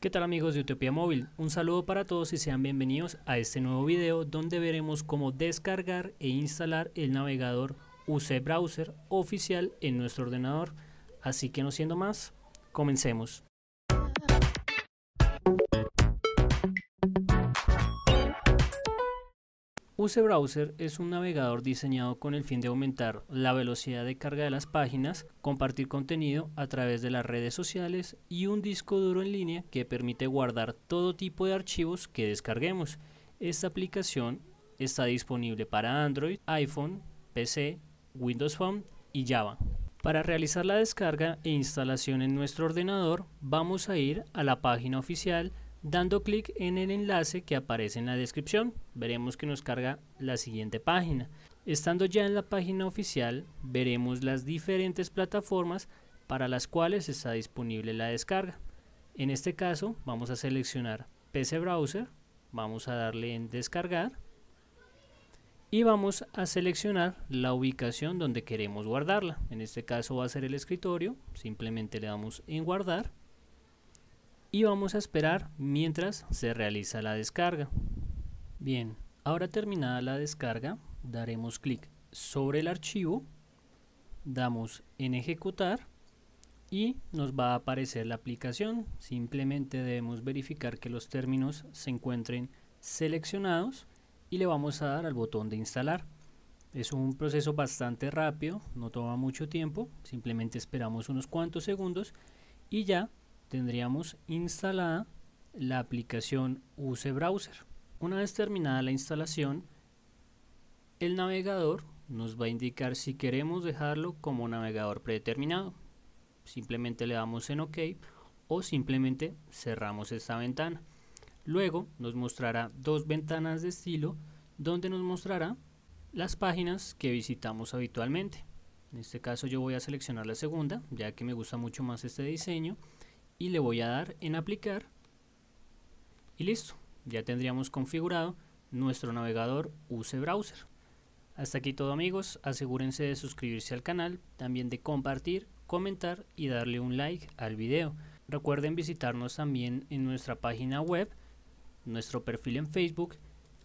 ¿Qué tal amigos de Utopía Móvil? Un saludo para todos y sean bienvenidos a este nuevo video donde veremos cómo descargar e instalar el navegador UC Browser oficial en nuestro ordenador. Así que no siendo más, comencemos. Use Browser es un navegador diseñado con el fin de aumentar la velocidad de carga de las páginas, compartir contenido a través de las redes sociales y un disco duro en línea que permite guardar todo tipo de archivos que descarguemos. Esta aplicación está disponible para Android, iPhone, PC, Windows Phone y Java. Para realizar la descarga e instalación en nuestro ordenador, vamos a ir a la página oficial Dando clic en el enlace que aparece en la descripción, veremos que nos carga la siguiente página. Estando ya en la página oficial, veremos las diferentes plataformas para las cuales está disponible la descarga. En este caso, vamos a seleccionar PC Browser, vamos a darle en descargar y vamos a seleccionar la ubicación donde queremos guardarla. En este caso va a ser el escritorio, simplemente le damos en guardar y vamos a esperar mientras se realiza la descarga. Bien, ahora terminada la descarga, daremos clic sobre el archivo, damos en ejecutar y nos va a aparecer la aplicación. Simplemente debemos verificar que los términos se encuentren seleccionados y le vamos a dar al botón de instalar. Es un proceso bastante rápido, no toma mucho tiempo, simplemente esperamos unos cuantos segundos y ya tendríamos instalada la aplicación UC Browser. Una vez terminada la instalación, el navegador nos va a indicar si queremos dejarlo como navegador predeterminado. Simplemente le damos en OK o simplemente cerramos esta ventana. Luego nos mostrará dos ventanas de estilo donde nos mostrará las páginas que visitamos habitualmente. En este caso yo voy a seleccionar la segunda, ya que me gusta mucho más este diseño y le voy a dar en aplicar y listo, ya tendríamos configurado nuestro navegador UC Browser. Hasta aquí todo amigos, asegúrense de suscribirse al canal, también de compartir, comentar y darle un like al video. Recuerden visitarnos también en nuestra página web, nuestro perfil en Facebook,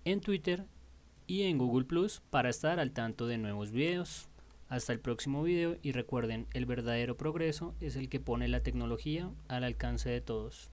en Twitter y en Google Plus para estar al tanto de nuevos videos. Hasta el próximo video y recuerden, el verdadero progreso es el que pone la tecnología al alcance de todos.